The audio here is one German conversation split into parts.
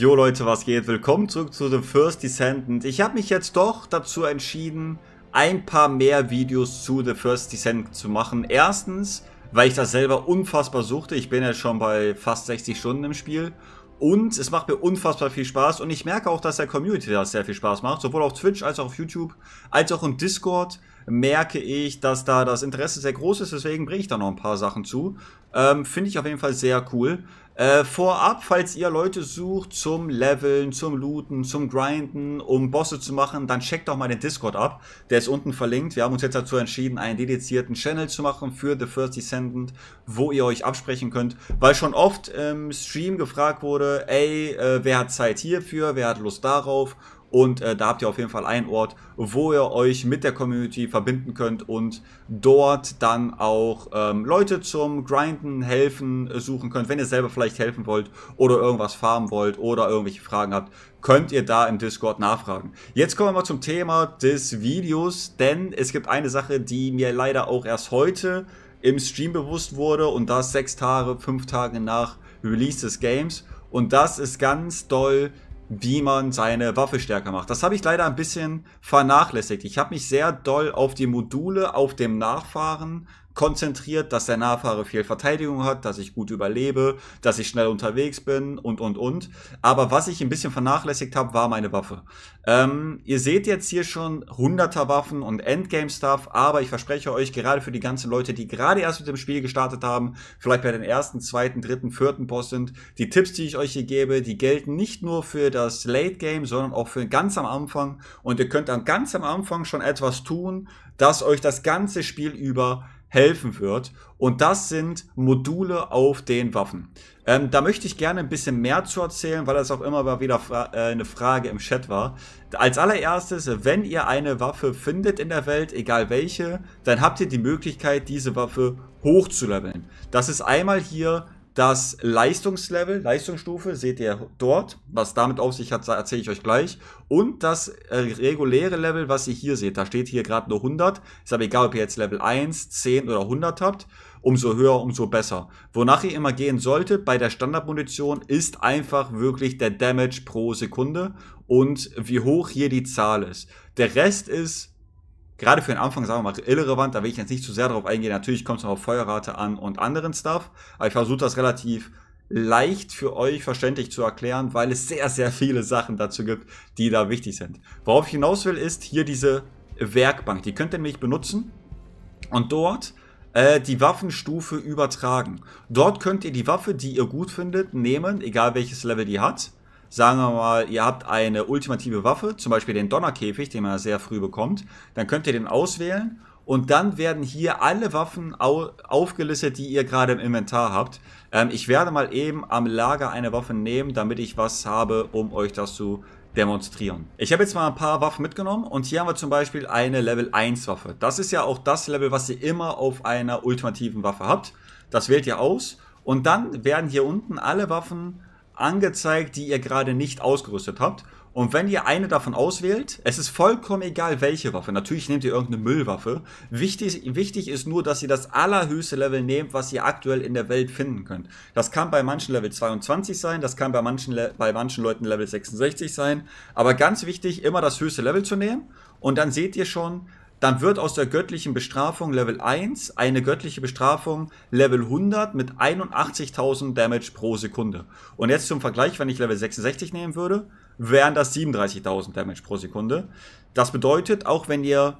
Jo Leute, was geht? Willkommen zurück zu The First Descendant. Ich habe mich jetzt doch dazu entschieden, ein paar mehr Videos zu The First Descendant zu machen. Erstens, weil ich das selber unfassbar suchte. Ich bin ja schon bei fast 60 Stunden im Spiel. Und es macht mir unfassbar viel Spaß und ich merke auch, dass der Community das sehr viel Spaß macht. Sowohl auf Twitch als auch auf YouTube, als auch im Discord merke ich, dass da das Interesse sehr groß ist, deswegen bringe ich da noch ein paar Sachen zu. Ähm, Finde ich auf jeden Fall sehr cool. Äh, vorab, falls ihr Leute sucht zum Leveln, zum Looten, zum Grinden, um Bosse zu machen, dann checkt doch mal den Discord ab. Der ist unten verlinkt. Wir haben uns jetzt dazu entschieden, einen dedizierten Channel zu machen für The First Descendant, wo ihr euch absprechen könnt, weil schon oft im Stream gefragt wurde, ey, äh, wer hat Zeit hierfür, wer hat Lust darauf und äh, da habt ihr auf jeden Fall einen Ort, wo ihr euch mit der Community verbinden könnt und dort dann auch ähm, Leute zum Grinden, helfen, äh, suchen könnt. Wenn ihr selber vielleicht helfen wollt oder irgendwas farmen wollt oder irgendwelche Fragen habt, könnt ihr da im Discord nachfragen. Jetzt kommen wir mal zum Thema des Videos, denn es gibt eine Sache, die mir leider auch erst heute im Stream bewusst wurde und das sechs Tage, fünf Tage nach Release des Games. Und das ist ganz doll wie man seine Waffe stärker macht. Das habe ich leider ein bisschen vernachlässigt. Ich habe mich sehr doll auf die Module, auf dem Nachfahren konzentriert, dass der Nahfahrer viel Verteidigung hat, dass ich gut überlebe, dass ich schnell unterwegs bin und, und, und. Aber was ich ein bisschen vernachlässigt habe, war meine Waffe. Ähm, ihr seht jetzt hier schon 100 Waffen und Endgame-Stuff, aber ich verspreche euch, gerade für die ganzen Leute, die gerade erst mit dem Spiel gestartet haben, vielleicht bei den ersten, zweiten, dritten, vierten Boss sind, die Tipps, die ich euch hier gebe, die gelten nicht nur für das Late-Game, sondern auch für ganz am Anfang. Und ihr könnt dann ganz am Anfang schon etwas tun, das euch das ganze Spiel über helfen wird. Und das sind Module auf den Waffen. Ähm, da möchte ich gerne ein bisschen mehr zu erzählen, weil das auch immer wieder fra äh, eine Frage im Chat war. Als allererstes, wenn ihr eine Waffe findet in der Welt, egal welche, dann habt ihr die Möglichkeit, diese Waffe hochzuleveln. Das ist einmal hier das Leistungslevel, Leistungsstufe seht ihr dort. Was damit auf sich hat, erzähle ich euch gleich. Und das äh, reguläre Level, was ihr hier seht. Da steht hier gerade nur 100. Ist aber egal, ob ihr jetzt Level 1, 10 oder 100 habt. Umso höher, umso besser. Wonach ihr immer gehen solltet bei der Standardmunition ist einfach wirklich der Damage pro Sekunde und wie hoch hier die Zahl ist. Der Rest ist gerade für den Anfang, sagen wir mal, irrelevant, da will ich jetzt nicht zu sehr darauf eingehen. Natürlich kommt es noch auf Feuerrate an und anderen Stuff, aber ich versuche das relativ leicht für euch verständlich zu erklären, weil es sehr, sehr viele Sachen dazu gibt, die da wichtig sind. Worauf ich hinaus will, ist hier diese Werkbank. Die könnt ihr nämlich benutzen und dort äh, die Waffenstufe übertragen. Dort könnt ihr die Waffe, die ihr gut findet, nehmen, egal welches Level die hat sagen wir mal, ihr habt eine ultimative Waffe, zum Beispiel den Donnerkäfig, den man sehr früh bekommt, dann könnt ihr den auswählen und dann werden hier alle Waffen au aufgelistet, die ihr gerade im Inventar habt. Ähm, ich werde mal eben am Lager eine Waffe nehmen, damit ich was habe, um euch das zu demonstrieren. Ich habe jetzt mal ein paar Waffen mitgenommen und hier haben wir zum Beispiel eine Level 1 Waffe. Das ist ja auch das Level, was ihr immer auf einer ultimativen Waffe habt. Das wählt ihr aus und dann werden hier unten alle Waffen angezeigt, die ihr gerade nicht ausgerüstet habt. Und wenn ihr eine davon auswählt, es ist vollkommen egal, welche Waffe. Natürlich nehmt ihr irgendeine Müllwaffe. Wichtig, wichtig ist nur, dass ihr das allerhöchste Level nehmt, was ihr aktuell in der Welt finden könnt. Das kann bei manchen Level 22 sein, das kann bei manchen, bei manchen Leuten Level 66 sein. Aber ganz wichtig, immer das höchste Level zu nehmen. Und dann seht ihr schon, dann wird aus der göttlichen Bestrafung Level 1 eine göttliche Bestrafung Level 100 mit 81.000 Damage pro Sekunde. Und jetzt zum Vergleich, wenn ich Level 66 nehmen würde, wären das 37.000 Damage pro Sekunde. Das bedeutet, auch wenn ihr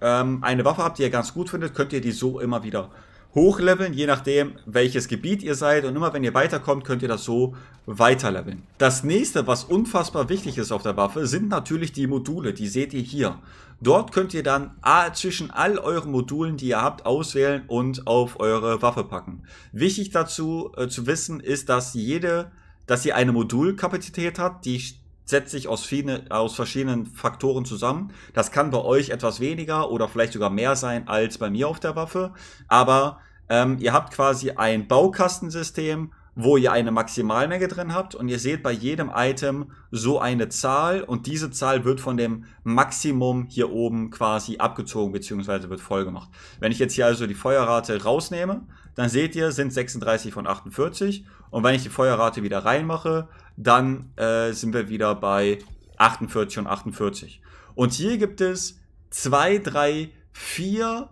ähm, eine Waffe habt, die ihr ganz gut findet, könnt ihr die so immer wieder hochleveln, je nachdem, welches Gebiet ihr seid. Und immer wenn ihr weiterkommt, könnt ihr das so weiterleveln. Das nächste, was unfassbar wichtig ist auf der Waffe, sind natürlich die Module. Die seht ihr hier. Dort könnt ihr dann zwischen all euren Modulen, die ihr habt, auswählen und auf eure Waffe packen. Wichtig dazu äh, zu wissen ist, dass jede, dass ihr eine Modulkapazität habt, die setzt sich aus, viele, aus verschiedenen Faktoren zusammen. Das kann bei euch etwas weniger oder vielleicht sogar mehr sein als bei mir auf der Waffe. Aber ähm, ihr habt quasi ein Baukastensystem, wo ihr eine Maximalmenge drin habt und ihr seht bei jedem Item so eine Zahl und diese Zahl wird von dem Maximum hier oben quasi abgezogen beziehungsweise wird vollgemacht. Wenn ich jetzt hier also die Feuerrate rausnehme, dann seht ihr, sind 36 von 48 und wenn ich die Feuerrate wieder reinmache, dann äh, sind wir wieder bei 48 und 48. Und hier gibt es zwei, drei, vier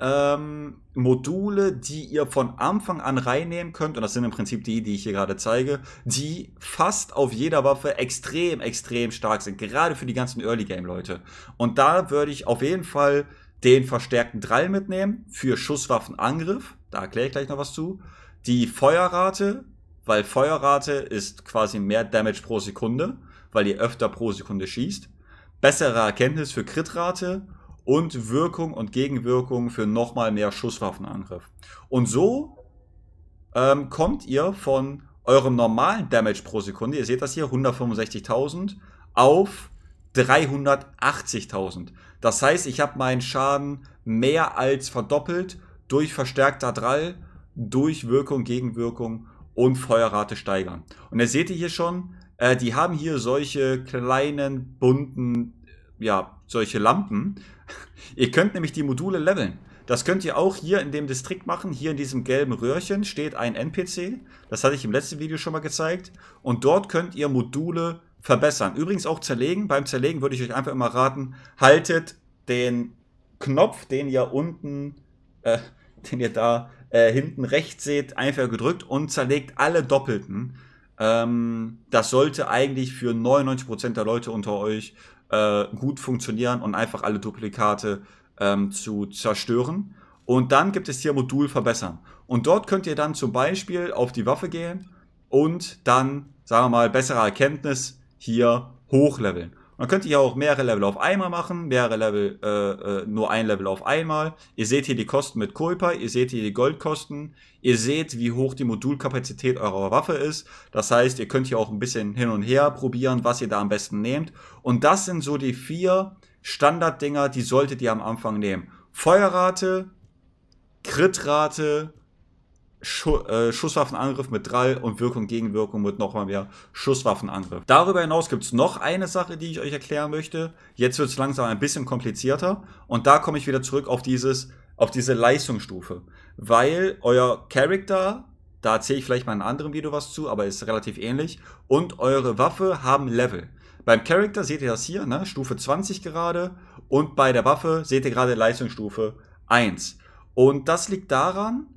ähm, Module, die ihr von Anfang an reinnehmen könnt, und das sind im Prinzip die, die ich hier gerade zeige, die fast auf jeder Waffe extrem, extrem stark sind, gerade für die ganzen Early-Game-Leute. Und da würde ich auf jeden Fall den verstärkten Drall mitnehmen für Schusswaffenangriff, da erkläre ich gleich noch was zu, die Feuerrate, weil Feuerrate ist quasi mehr Damage pro Sekunde, weil ihr öfter pro Sekunde schießt, bessere Erkenntnis für Kritrate rate und Wirkung und Gegenwirkung für nochmal mehr Schusswaffenangriff. Und so ähm, kommt ihr von eurem normalen Damage pro Sekunde, ihr seht das hier, 165.000 auf 380.000. Das heißt, ich habe meinen Schaden mehr als verdoppelt durch verstärkter Drall, durch Wirkung, Gegenwirkung und Feuerrate steigern. Und jetzt seht ihr hier schon, äh, die haben hier solche kleinen bunten ja, solche Lampen. ihr könnt nämlich die Module leveln. Das könnt ihr auch hier in dem Distrikt machen. Hier in diesem gelben Röhrchen steht ein NPC. Das hatte ich im letzten Video schon mal gezeigt. Und dort könnt ihr Module verbessern. Übrigens auch zerlegen. Beim Zerlegen würde ich euch einfach immer raten, haltet den Knopf, den ihr unten, äh, den ihr da äh, hinten rechts seht, einfach gedrückt und zerlegt alle Doppelten. Ähm, das sollte eigentlich für 99% der Leute unter euch äh, gut funktionieren und einfach alle Duplikate ähm, zu zerstören. Und dann gibt es hier Modul verbessern. Und dort könnt ihr dann zum Beispiel auf die Waffe gehen und dann, sagen wir mal, bessere Erkenntnis hier hochleveln. Man könnte ja auch mehrere Level auf einmal machen, mehrere Level, äh, äh, nur ein Level auf einmal. Ihr seht hier die Kosten mit Kulpa, ihr seht hier die Goldkosten, ihr seht, wie hoch die Modulkapazität eurer Waffe ist. Das heißt, ihr könnt hier auch ein bisschen hin und her probieren, was ihr da am besten nehmt. Und das sind so die vier Standarddinger, die solltet ihr am Anfang nehmen. Feuerrate, Kritrate, Schu äh, Schusswaffenangriff mit Drall und Wirkung Gegenwirkung mit nochmal mehr Schusswaffenangriff. Darüber hinaus gibt es noch eine Sache, die ich euch erklären möchte. Jetzt wird es langsam ein bisschen komplizierter und da komme ich wieder zurück auf dieses auf diese Leistungsstufe, weil euer Character, da erzähle ich vielleicht mal in einem anderen Video was zu, aber ist relativ ähnlich und eure Waffe haben Level. Beim Character seht ihr das hier, ne? Stufe 20 gerade und bei der Waffe seht ihr gerade Leistungsstufe 1. Und das liegt daran,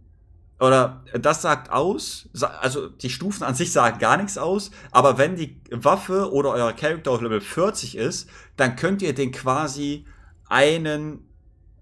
oder äh, das sagt aus, also die Stufen an sich sagen gar nichts aus, aber wenn die Waffe oder euer Charakter auf Level 40 ist, dann könnt ihr den quasi einen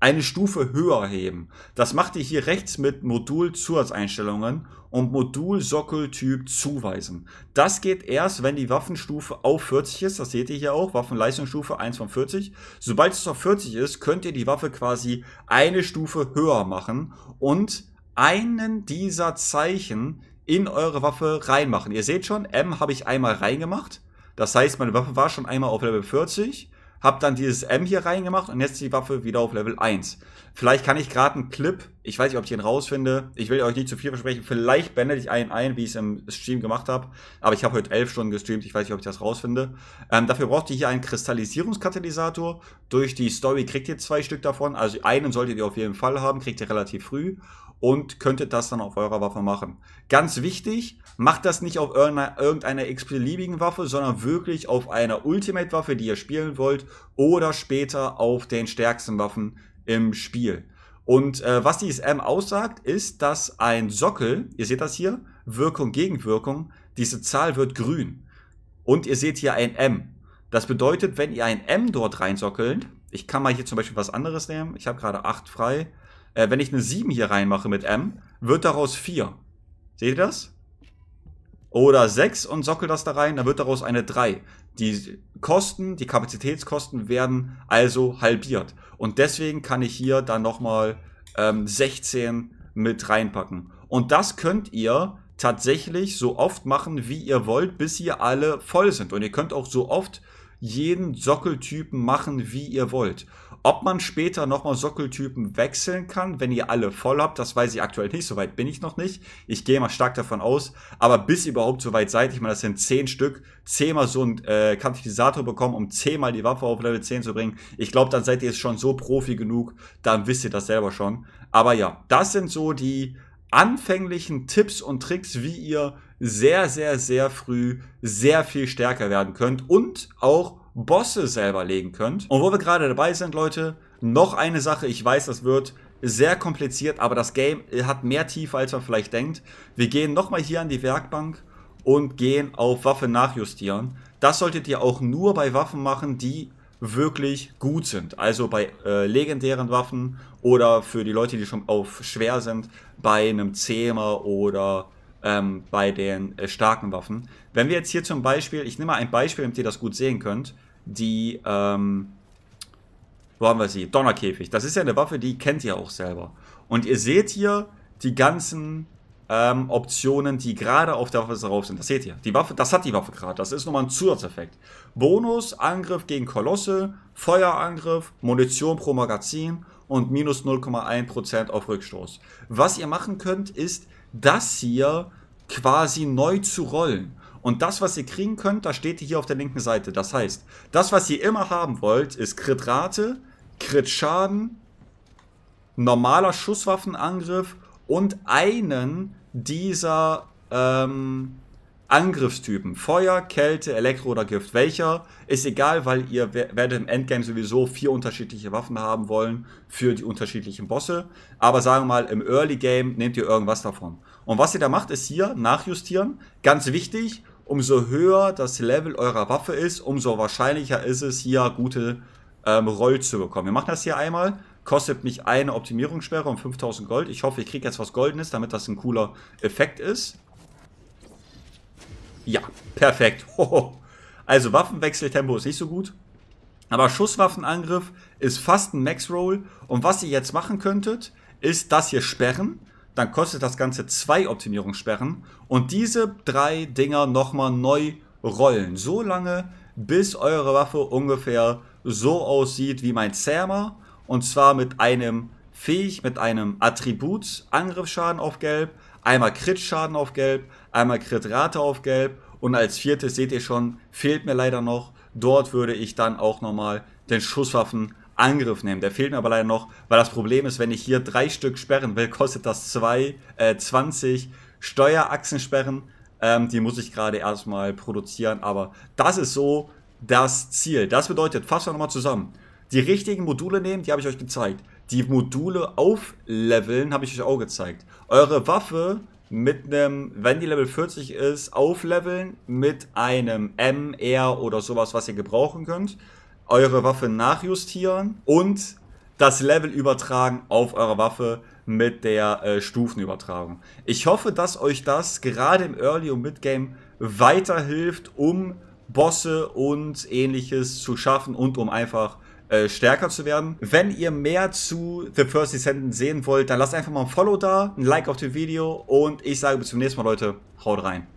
eine Stufe höher heben. Das macht ihr hier rechts mit Modul Zusatzeinstellungen und Modul Sockeltyp zuweisen. Das geht erst, wenn die Waffenstufe auf 40 ist. Das seht ihr hier auch. Waffenleistungsstufe 1 von 40. Sobald es auf 40 ist, könnt ihr die Waffe quasi eine Stufe höher machen und einen dieser Zeichen in eure Waffe reinmachen. Ihr seht schon, M habe ich einmal reingemacht. Das heißt, meine Waffe war schon einmal auf Level 40, Hab dann dieses M hier reingemacht und jetzt die Waffe wieder auf Level 1. Vielleicht kann ich gerade einen Clip, ich weiß nicht, ob ich ihn rausfinde, ich will euch nicht zu viel versprechen, vielleicht bände ich einen ein, wie ich es im Stream gemacht habe, aber ich habe heute 11 Stunden gestreamt, ich weiß nicht, ob ich das rausfinde. Ähm, dafür braucht ihr hier einen Kristallisierungskatalysator, durch die Story kriegt ihr zwei Stück davon, also einen solltet ihr auf jeden Fall haben, kriegt ihr relativ früh und könntet das dann auf eurer Waffe machen. Ganz wichtig, macht das nicht auf irgendeiner x-beliebigen Waffe, sondern wirklich auf einer Ultimate-Waffe, die ihr spielen wollt oder später auf den stärksten Waffen im Spiel. Und äh, was die SM aussagt, ist, dass ein Sockel, ihr seht das hier, Wirkung, gegen Wirkung, diese Zahl wird grün. Und ihr seht hier ein M. Das bedeutet, wenn ihr ein M dort reinsockelt, ich kann mal hier zum Beispiel was anderes nehmen, ich habe gerade 8 frei, äh, wenn ich eine 7 hier reinmache mit M, wird daraus 4. Seht ihr das? Oder 6 und sockel das da rein, dann wird daraus eine 3. Die Kosten, die Kapazitätskosten werden also halbiert. Und deswegen kann ich hier dann nochmal ähm, 16 mit reinpacken. Und das könnt ihr tatsächlich so oft machen, wie ihr wollt, bis ihr alle voll sind. Und ihr könnt auch so oft jeden Sockeltypen machen, wie ihr wollt. Ob man später nochmal Sockeltypen wechseln kann, wenn ihr alle voll habt, das weiß ich aktuell nicht. Soweit bin ich noch nicht. Ich gehe mal stark davon aus. Aber bis ihr überhaupt soweit seid, ich meine, das sind 10 Stück, 10 mal so ein äh, Kampfilisator bekommen, um 10 mal die Waffe auf Level 10 zu bringen. Ich glaube, dann seid ihr jetzt schon so Profi genug. Dann wisst ihr das selber schon. Aber ja, das sind so die anfänglichen Tipps und Tricks, wie ihr sehr, sehr, sehr früh sehr viel stärker werden könnt und auch Bosse selber legen könnt. Und wo wir gerade dabei sind, Leute, noch eine Sache. Ich weiß, das wird sehr kompliziert, aber das Game hat mehr Tiefe, als man vielleicht denkt. Wir gehen nochmal hier an die Werkbank und gehen auf Waffe nachjustieren. Das solltet ihr auch nur bei Waffen machen, die wirklich gut sind. Also bei äh, legendären Waffen oder für die Leute, die schon auf schwer sind, bei einem Zähmer oder ähm, bei den äh, starken Waffen. Wenn wir jetzt hier zum Beispiel, ich nehme mal ein Beispiel, damit ihr das gut sehen könnt die, ähm, wo haben wir sie? Donnerkäfig. Das ist ja eine Waffe, die kennt ihr auch selber. Und ihr seht hier die ganzen ähm, Optionen, die gerade auf der Waffe drauf sind. Das seht ihr. Die Waffe, das hat die Waffe gerade. Das ist nochmal ein Zusatzeffekt. Bonus, Angriff gegen Kolosse, Feuerangriff, Munition pro Magazin und minus 0,1% auf Rückstoß. Was ihr machen könnt, ist das hier quasi neu zu rollen. Und das, was ihr kriegen könnt, da steht hier auf der linken Seite. Das heißt, das, was ihr immer haben wollt, ist Crit-Rate, Crit-Schaden, normaler Schusswaffenangriff und einen dieser ähm, Angriffstypen. Feuer, Kälte, Elektro oder Gift. Welcher? Ist egal, weil ihr werdet im Endgame sowieso vier unterschiedliche Waffen haben wollen für die unterschiedlichen Bosse. Aber sagen wir mal, im Early Game nehmt ihr irgendwas davon. Und was ihr da macht, ist hier nachjustieren. Ganz wichtig, umso höher das Level eurer Waffe ist, umso wahrscheinlicher ist es, hier gute ähm, Roll zu bekommen. Wir machen das hier einmal. Kostet mich eine Optimierungssperre um 5000 Gold. Ich hoffe, ich kriege jetzt was Goldenes, damit das ein cooler Effekt ist. Ja, perfekt. Hoho. Also Waffenwechseltempo ist nicht so gut. Aber Schusswaffenangriff ist fast ein Max-Roll. Und was ihr jetzt machen könntet, ist das hier sperren dann kostet das Ganze zwei Optimierungssperren und diese drei Dinger nochmal neu rollen. So lange, bis eure Waffe ungefähr so aussieht wie mein Zähmer und zwar mit einem Fähig, mit einem Attribut, Angriffsschaden auf Gelb, einmal Crit-Schaden auf Gelb, einmal Crit-Rate auf Gelb und als viertes seht ihr schon, fehlt mir leider noch, dort würde ich dann auch nochmal den Schusswaffen Angriff nehmen. Der fehlt mir aber leider noch, weil das Problem ist, wenn ich hier drei Stück sperren will, kostet das zwei, äh, 20 Steuerachsensperren. Ähm, die muss ich gerade erstmal produzieren, aber das ist so das Ziel. Das bedeutet, fassen wir nochmal zusammen. Die richtigen Module nehmen, die habe ich euch gezeigt. Die Module aufleveln, habe ich euch auch gezeigt. Eure Waffe mit einem, wenn die Level 40 ist, aufleveln mit einem MR oder sowas, was ihr gebrauchen könnt eure Waffe nachjustieren und das Level übertragen auf eure Waffe mit der äh, Stufenübertragung. Ich hoffe, dass euch das gerade im Early- und Mid-Game weiterhilft, um Bosse und ähnliches zu schaffen und um einfach äh, stärker zu werden. Wenn ihr mehr zu The First Descendant sehen wollt, dann lasst einfach mal ein Follow da, ein Like auf dem Video und ich sage bis zum nächsten Mal, Leute. Haut rein.